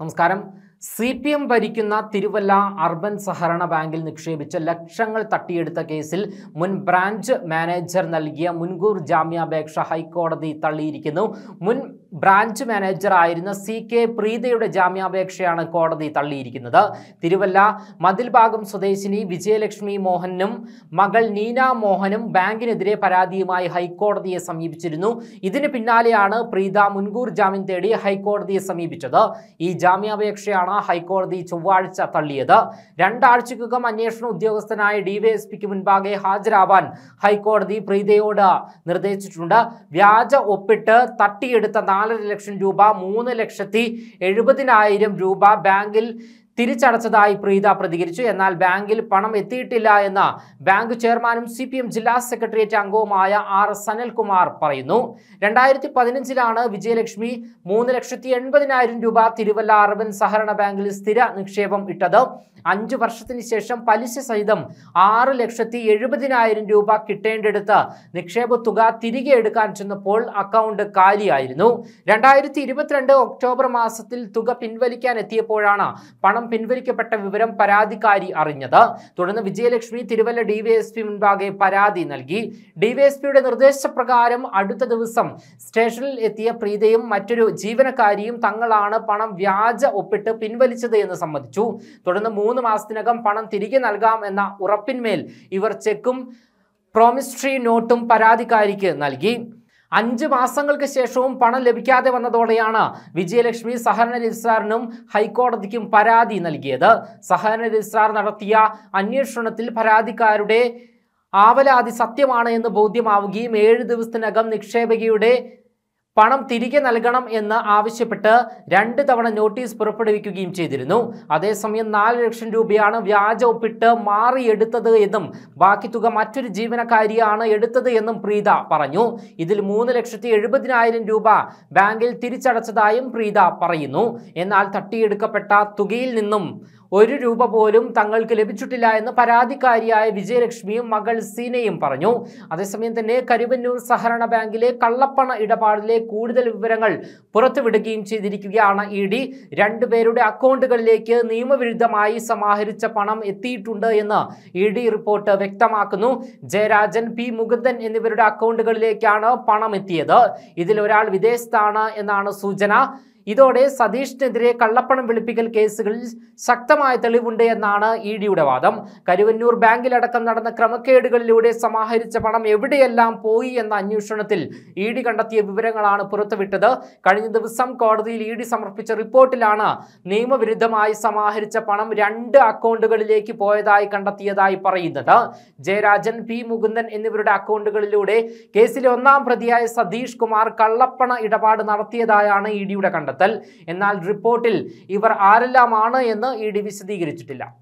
നമസ്കാരം C P M ഭരിക്കുന്ന Thiruvalla urban സഹകരണ ബാങ്കിൽ നിക്ഷേപിച്ച ലക്ഷങ്ങൾ തട്ടിയെടുത്ത കേസിൽ മുൻ ബ്രാഞ്ച് മാനേജർ നൽകിയ മുൻകൂർ ജാമ്യാപേക്ഷ ഹൈക്കോടതി തള്ളിയിരിക്കുന്നു മുൻ ബ്രാഞ്ച് മാനേജർ ആയിരുന്ന സി കെ പ്രീതയുടെ ജാമ്യാപേക്ഷയാണ് കോടതി തള്ളിയിരിക്കുന്നത് തിരുവല്ല മതിൽഭാഗം സ്വദേശിനി വിജയലക്ഷ്മി മോഹനും മകൾ നീന മോഹനും ബാങ്കിനെതിരെ പരാതിയുമായി ഹൈക്കോടതിയെ സമീപിച്ചിരുന്നു ഇതിന് പിന്നാലെയാണ് പ്രീത മുൻകൂർ ജാമ്യം തേടി ഹൈക്കോടതിയെ സമീപിച്ചത് ഈ ജാമ്യാപേക്ഷയാണ് കേസാണ് ഹൈക്കോടതി ചൊവ്വാഴ്ച തള്ളിയത് രണ്ടാഴ്ചക്കകം അന്വേഷണ ഉദ്യോഗസ്ഥനായ ഡിവൈഎസ്പിക്ക് മുൻപാകെ ഹാജരാവാൻ ഹൈക്കോടതി പ്രീതയോട് നിർദ്ദേശിച്ചിട്ടുണ്ട് വ്യാജ ഒപ്പിട്ട് തട്ടിയെടുത്ത നാലര ലക്ഷം രൂപ മൂന്ന് ലക്ഷത്തി എഴുപതിനായിരം രൂപ ബാങ്കിൽ തിരിച്ചടച്ചതായി പ്രീത പ്രതികരിച്ചു എന്നാൽ ബാങ്കിൽ പണം എത്തിയിട്ടില്ല എന്ന് ബാങ്ക് ചെയർമാനും സി പി എം ജില്ലാ സെക്രട്ടേറിയറ്റ് അംഗവുമായ ആർ സനൽകുമാർ പറയുന്നു രണ്ടായിരത്തി പതിനഞ്ചിലാണ് വിജയലക്ഷ്മി മൂന്ന് ലക്ഷത്തി എൺപതിനായിരം രൂപ തിരുവല്ല അർബൻ സഹകരണ ബാങ്കിൽ സ്ഥിര നിക്ഷേപം ഇട്ടത് അഞ്ചു വർഷത്തിന് ശേഷം പലിശ സഹിതം ആറ് ലക്ഷത്തി എഴുപതിനായിരം രൂപ കിട്ടേണ്ടെടുത്ത് നിക്ഷേപ തുക തിരികെ എടുക്കാൻ ചെന്നപ്പോൾ അക്കൗണ്ട് കാലിയായിരുന്നു രണ്ടായിരത്തി ഇരുപത്തിരണ്ട് ഒക്ടോബർ മാസത്തിൽ തുക പിൻവലിക്കാൻ എത്തിയപ്പോഴാണ് പണം പണം പിൻവലിക്കപ്പെട്ട വിവരം പരാതിക്കാരി അറിഞ്ഞത് തുടർന്ന് വിജയലക്ഷ്മി തിരുവല്ല ഡിവൈഎസ്പി മുൻപാകെ പരാതി നൽകി ഡിവൈഎസ്പിയുടെ നിർദ്ദേശപ്രകാരം അടുത്ത ദിവസം സ്റ്റേഷനിൽ എത്തിയ പ്രീതയും മറ്റൊരു ജീവനക്കാരിയും തങ്ങളാണ് പണം വ്യാജ ഒപ്പിട്ട് പിൻവലിച്ചത് എന്ന് സമ്മതിച്ചു തുടർന്ന് മൂന്ന് മാസത്തിനകം പണം തിരികെ നൽകാം എന്ന ഉറപ്പിന്മേൽ ഇവർ ചെക്കും പ്രോമിസ്ട്രി നോട്ടും പരാതിക്കാരിക്ക് നൽകി അഞ്ച് മാസങ്ങൾക്ക് ശേഷവും പണം ലഭിക്കാതെ വന്നതോടെയാണ് വിജയലക്ഷ്മി സഹകരണ രജിസ്ട്രാറിനും ഹൈക്കോടതിക്കും പരാതി നൽകിയത് സഹകരണ രജിസ്ട്രാർ നടത്തിയ അന്വേഷണത്തിൽ പരാതിക്കാരുടെ ആവലാതി സത്യമാണ് എന്ന് ബോധ്യമാവുകയും ഏഴ് ദിവസത്തിനകം നിക്ഷേപകയുടെ പണം തിരികെ നൽകണം എന്ന് ആവശ്യപ്പെട്ട് രണ്ട് തവണ നോട്ടീസ് പുറപ്പെടുവിക്കുകയും ചെയ്തിരുന്നു അതേസമയം നാല് ലക്ഷം രൂപയാണ് വ്യാജ ഒപ്പിട്ട് മാറിയെടുത്തത് എന്നും ബാക്കി തുക മറ്റൊരു ജീവനക്കാരിയാണ് എടുത്തത് എന്നും പ്രീത പറഞ്ഞു ഇതിൽ മൂന്ന് ലക്ഷത്തി എഴുപതിനായിരം രൂപ ബാങ്കിൽ തിരിച്ചടച്ചതായും പ്രീത പറയുന്നു എന്നാൽ തട്ടിയെടുക്കപ്പെട്ട തുകയിൽ നിന്നും ഒരു രൂപ പോലും തങ്ങൾക്ക് ലഭിച്ചിട്ടില്ല എന്ന് പരാതിക്കാരിയായ വിജയലക്ഷ്മിയും മകൾ സീനയും പറഞ്ഞു അതേസമയം തന്നെ കരുവന്നൂർ സഹകരണ ബാങ്കിലെ കള്ളപ്പണ ഇടപാടിലെ കൂടുതൽ വിവരങ്ങൾ പുറത്തുവിടുകയും ചെയ്തിരിക്കുകയാണ് ഇ ഡി രണ്ടുപേരുടെ അക്കൗണ്ടുകളിലേക്ക് നിയമവിരുദ്ധമായി സമാഹരിച്ച പണം എത്തിയിട്ടുണ്ട് എന്ന് ഇ ഡി റിപ്പോർട്ട് വ്യക്തമാക്കുന്നു ജയരാജൻ പി മുകുന്ദൻ എന്നിവരുടെ അക്കൗണ്ടുകളിലേക്കാണ് പണം എത്തിയത് ഇതിൽ ഒരാൾ വിദേശത്താണ് എന്നാണ് സൂചന ഇതോടെ സതീഷിനെതിരെ കള്ളപ്പണം വെളുപ്പിക്കൽ കേസുകളിൽ ശക്തമായ തെളിവുണ്ട് എന്നാണ് ഇ ഡിയുടെ വാദം കരുവന്നൂർ ബാങ്കിലടക്കം നടന്ന ക്രമക്കേടുകളിലൂടെ സമാഹരിച്ച പണം എവിടെയെല്ലാം പോയി എന്ന അന്വേഷണത്തിൽ ഇ ഡി കണ്ടെത്തിയ വിവരങ്ങളാണ് പുറത്തുവിട്ടത് കഴിഞ്ഞ ദിവസം കോടതിയിൽ ഇ ഡി സമർപ്പിച്ച റിപ്പോർട്ടിലാണ് നിയമവിരുദ്ധമായി സമാഹരിച്ച പണം രണ്ട് അക്കൗണ്ടുകളിലേക്ക് പോയതായി കണ്ടെത്തിയതായി പറയുന്നത് ജയരാജൻ പി മുകുന്ദൻ എന്നിവരുടെ അക്കൗണ്ടുകളിലൂടെ കേസിലെ ഒന്നാം പ്രതിയായ സതീഷ് കുമാർ കള്ളപ്പണ ഇടപാട് നടത്തിയതായാണ് ഇ ഡിയുടെ കണ്ടത് കണ്ടെത്തൽ എന്നാൽ റിപ്പോർട്ടിൽ ഇവർ ആരെല്ലാമാണ് എന്ന് ഇ ഡി വിശദീകരിച്ചിട്ടില്ല